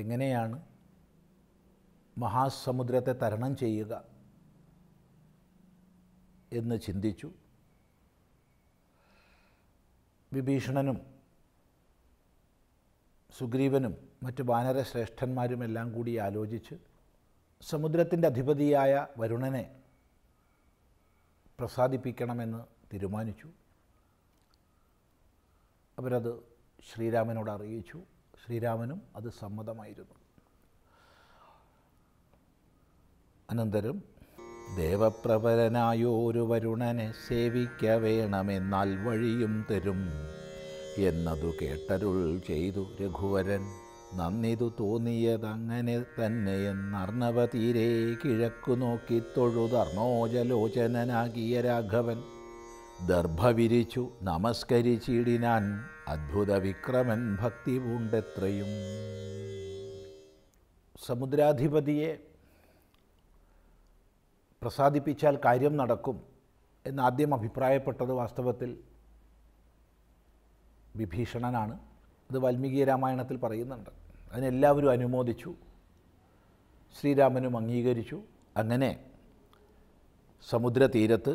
എങ്ങനെയാണ് മഹാസമുദ്രത്തെ തരണം ചെയ്യുക എന്ന് ചിന്തിച്ചു വിഭീഷണനും സുഗ്രീവനും മറ്റ് വാനരശ്രേഷ്ഠന്മാരുമെല്ലാം കൂടി ആലോചിച്ച് സമുദ്രത്തിൻ്റെ അധിപതിയായ വരുണനെ പ്രസാദിപ്പിക്കണമെന്ന് തീരുമാനിച്ചു അവരത് ശ്രീരാമനോട് അറിയിച്ചു ശ്രീരാമനും അത് സമ്മതമായിരുന്നു അനന്തരം ദേവപ്രബലനായോരു വരുണനെ സേവിക്ക വേണമെന്നാൽ വഴിയും തരും എന്നതു കേട്ടരുൾ ചെയ്തു രഘുവരൻ നന്ദിതു തോന്നിയതങ്ങനെ തന്നെയെന്നർണവ തീരെ കിഴക്കു നോക്കി തൊഴുതർണോജലോചനനാകിയ രാഘവൻ ദർഭവിരിച്ചു നമസ്കരിച്ചിടിനാൻ അദ്ഭുത വിക്രമൻ ഭക്തി പൂണ്ടെത്രയും സമുദ്രാധിപതിയെ പ്രസാദിപ്പിച്ചാൽ കാര്യം നടക്കും എന്നാദ്യം അഭിപ്രായപ്പെട്ടത് വാസ്തവത്തിൽ വിഭീഷണനാണ് അത് വാൽമീകി രാമായണത്തിൽ പറയുന്നുണ്ട് അതിനെല്ലാവരും അനുമോദിച്ചു ശ്രീരാമനും അംഗീകരിച്ചു അങ്ങനെ സമുദ്രതീരത്ത്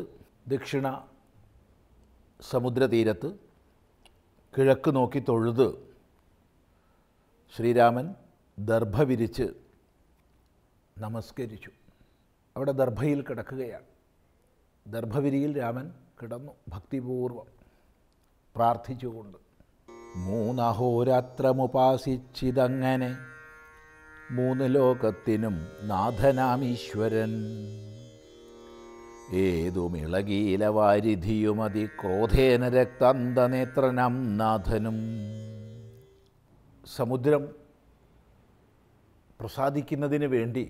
ദക്ഷിണ സമുദ്രതീരത്ത് കിഴക്ക് നോക്കി തൊഴുത് ശ്രീരാമൻ ദർഭ വിരിച്ച് നമസ്കരിച്ചു അവിടെ ദർഭയിൽ കിടക്കുകയാണ് ദർഭവിരിയിൽ രാമൻ കിടന്നു ഭക്തിപൂർവം പ്രാർത്ഥിച്ചുകൊണ്ട് മൂന്നഹോരാത്രമുപാസിച്ചിതങ്ങനെ മൂന്ന് ലോകത്തിനും നാഥനാമീശ്വരൻ ഏതുമിളകീലവാരിധിയുമതി ക്രോധേന രക്തന്തനേത്രനം നാഥനും സമുദ്രം പ്രസാദിക്കുന്നതിന് വേണ്ടി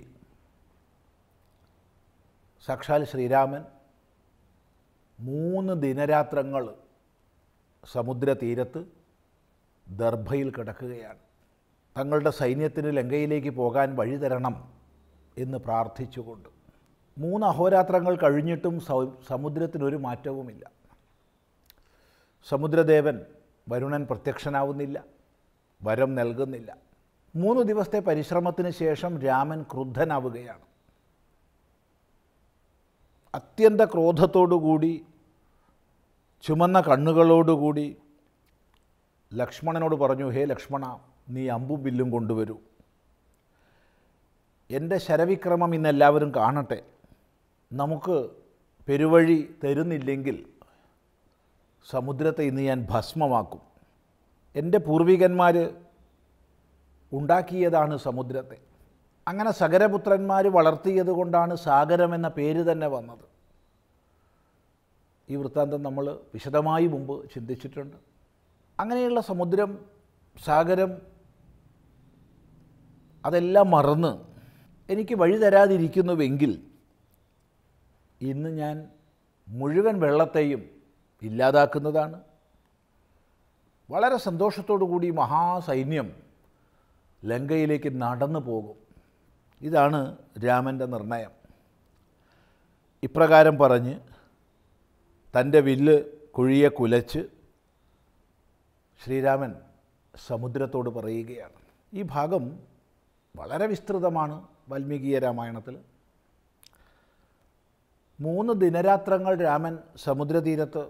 സാക്ഷാൽ ശ്രീരാമൻ മൂന്ന് ദിനരാത്രങ്ങൾ സമുദ്രതീരത്ത് ദർഭയിൽ കിടക്കുകയാണ് തങ്ങളുടെ സൈന്യത്തിന് ലങ്കയിലേക്ക് പോകാൻ വഴി തരണം എന്ന് പ്രാർത്ഥിച്ചുകൊണ്ട് മൂന്ന് അഹോരാത്രങ്ങൾ കഴിഞ്ഞിട്ടും സമുദ്രത്തിനൊരു മാറ്റവുമില്ല സമുദ്രദേവൻ വരുണൻ പ്രത്യക്ഷനാവുന്നില്ല വരം നൽകുന്നില്ല മൂന്ന് ദിവസത്തെ പരിശ്രമത്തിന് ശേഷം രാമൻ ക്രുദ്ധനാവുകയാണ് അത്യന്ത ക്രോധത്തോടുകൂടി ചുമന്ന കണ്ണുകളോടുകൂടി ലക്ഷ്മണനോട് പറഞ്ഞു ഹേ ലക്ഷ്മണ നീ അമ്പും ബില്ലും കൊണ്ടുവരൂ എൻ്റെ ശരവിക്രമം ഇന്ന് എല്ലാവരും കാണട്ടെ നമുക്ക് പെരുവഴി തരുന്നില്ലെങ്കിൽ സമുദ്രത്തെ ഇന്ന് ഞാൻ ഭസ്മമാക്കും എൻ്റെ പൂർവികന്മാർ ഉണ്ടാക്കിയതാണ് സമുദ്രത്തെ അങ്ങനെ സഗരപുത്രന്മാർ വളർത്തിയത് കൊണ്ടാണ് സാഗരം എന്ന പേര് തന്നെ വന്നത് ഈ വൃത്താന്തം നമ്മൾ വിശദമായി മുമ്പ് ചിന്തിച്ചിട്ടുണ്ട് അങ്ങനെയുള്ള സമുദ്രം സാഗരം അതെല്ലാം മറന്ന് എനിക്ക് വഴി തരാതിരിക്കുന്നുവെങ്കിൽ ഇന്ന് ഞാൻ മുഴുവൻ വെള്ളത്തെയും ഇല്ലാതാക്കുന്നതാണ് വളരെ സന്തോഷത്തോടു കൂടി മഹാസൈന്യം ലങ്കയിലേക്ക് നടന്നു പോകും ഇതാണ് രാമൻ്റെ നിർണയം ഇപ്രകാരം പറഞ്ഞ് തൻ്റെ വില്ല് കുഴിയെ കുലച്ച് ശ്രീരാമൻ സമുദ്രത്തോട് പറയുകയാണ് ഈ ഭാഗം വളരെ വിസ്തൃതമാണ് വാൽമീകീയ രാമായണത്തിൽ മൂന്ന് ദിനരാത്രങ്ങൾ രാമൻ സമുദ്രതീരത്ത്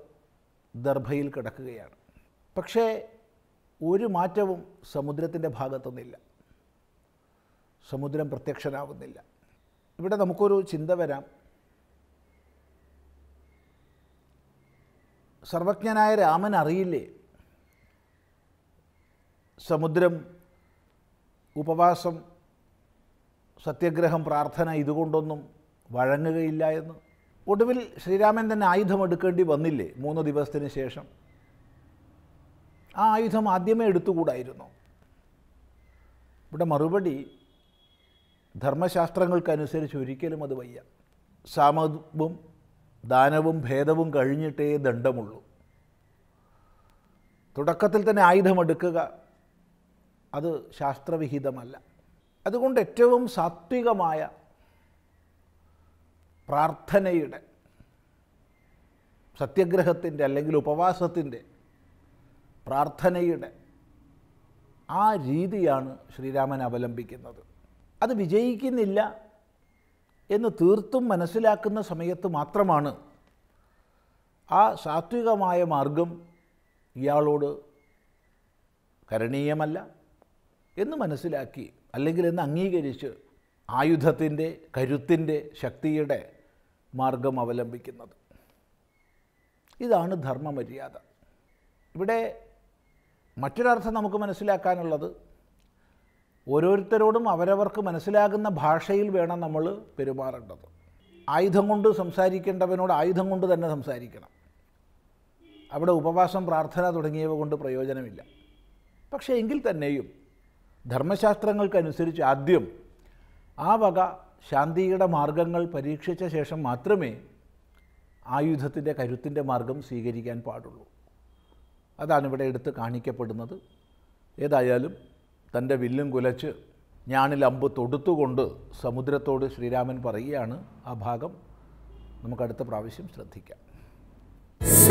ദർഭയിൽ കിടക്കുകയാണ് പക്ഷേ ഒരു മാറ്റവും സമുദ്രത്തിൻ്റെ ഭാഗത്തുനിന്നില്ല സമുദ്രം പ്രത്യക്ഷനാവുന്നില്ല ഇവിടെ നമുക്കൊരു ചിന്ത വരാം സർവജ്ഞനായ രാമൻ അറിയില്ലേ സമുദ്രം ഉപവാസം സത്യഗ്രഹം പ്രാർത്ഥന ഇതുകൊണ്ടൊന്നും വഴങ്ങുകയില്ല എന്ന് ഒടുവിൽ ശ്രീരാമൻ തന്നെ എടുക്കേണ്ടി വന്നില്ലേ മൂന്ന് ദിവസത്തിന് ശേഷം ആ ആയുധം ആദ്യമേ എടുത്തുകൂടായിരുന്നു ഇവിടെ മറുപടി ധർമ്മശാസ്ത്രങ്ങൾക്കനുസരിച്ച് ഒരിക്കലും അത് വയ്യ സാമവും ദാനവും ഭേദവും കഴിഞ്ഞിട്ടേ ദണ്ഡമുള്ളൂ തുടക്കത്തിൽ തന്നെ ആയുധമെടുക്കുക അത് ശാസ്ത്രവിഹിതമല്ല അതുകൊണ്ട് ഏറ്റവും സാത്വികമായ പ്രാർത്ഥനയുടെ സത്യഗ്രഹത്തിൻ്റെ അല്ലെങ്കിൽ ഉപവാസത്തിൻ്റെ പ്രാർത്ഥനയുടെ ആ രീതിയാണ് ശ്രീരാമൻ അവലംബിക്കുന്നത് അത് വിജയിക്കുന്നില്ല എന്ന് തീർത്തും മനസ്സിലാക്കുന്ന സമയത്ത് മാത്രമാണ് ആ സാത്വികമായ മാർഗം ഇയാളോട് കരണീയമല്ല എന്ന് മനസ്സിലാക്കി അല്ലെങ്കിൽ എന്ന് അംഗീകരിച്ച് ആയുധത്തിൻ്റെ കരുത്തിൻ്റെ ശക്തിയുടെ മാർഗം അവലംബിക്കുന്നത് ഇതാണ് ധർമ്മമര്യാദ ഇവിടെ മറ്റൊരർത്ഥം നമുക്ക് മനസ്സിലാക്കാനുള്ളത് ഓരോരുത്തരോടും അവരവർക്ക് മനസ്സിലാകുന്ന ഭാഷയിൽ വേണം നമ്മൾ പെരുമാറേണ്ടത് ആയുധം കൊണ്ട് സംസാരിക്കേണ്ടവനോട് ആയുധം കൊണ്ട് തന്നെ സംസാരിക്കണം അവിടെ ഉപവാസം പ്രാർത്ഥന തുടങ്ങിയവ കൊണ്ട് പ്രയോജനമില്ല പക്ഷേ എങ്കിൽ തന്നെയും ധർമ്മശാസ്ത്രങ്ങൾക്കനുസരിച്ച് ആദ്യം ആ വക ശാന്തിയുടെ മാർഗങ്ങൾ പരീക്ഷിച്ച ശേഷം മാത്രമേ ആയുധത്തിൻ്റെ കരുത്തിൻ്റെ മാർഗം സ്വീകരിക്കാൻ പാടുള്ളൂ അതാണ് ഇവിടെ എടുത്ത് കാണിക്കപ്പെടുന്നത് ഏതായാലും തൻ്റെ വില്ലും കുലച്ച് ഞാനിൽ അമ്പ് തൊടുത്തുകൊണ്ട് സമുദ്രത്തോട് ശ്രീരാമൻ പറയുകയാണ് ആ ഭാഗം നമുക്കടുത്ത പ്രാവശ്യം ശ്രദ്ധിക്കാം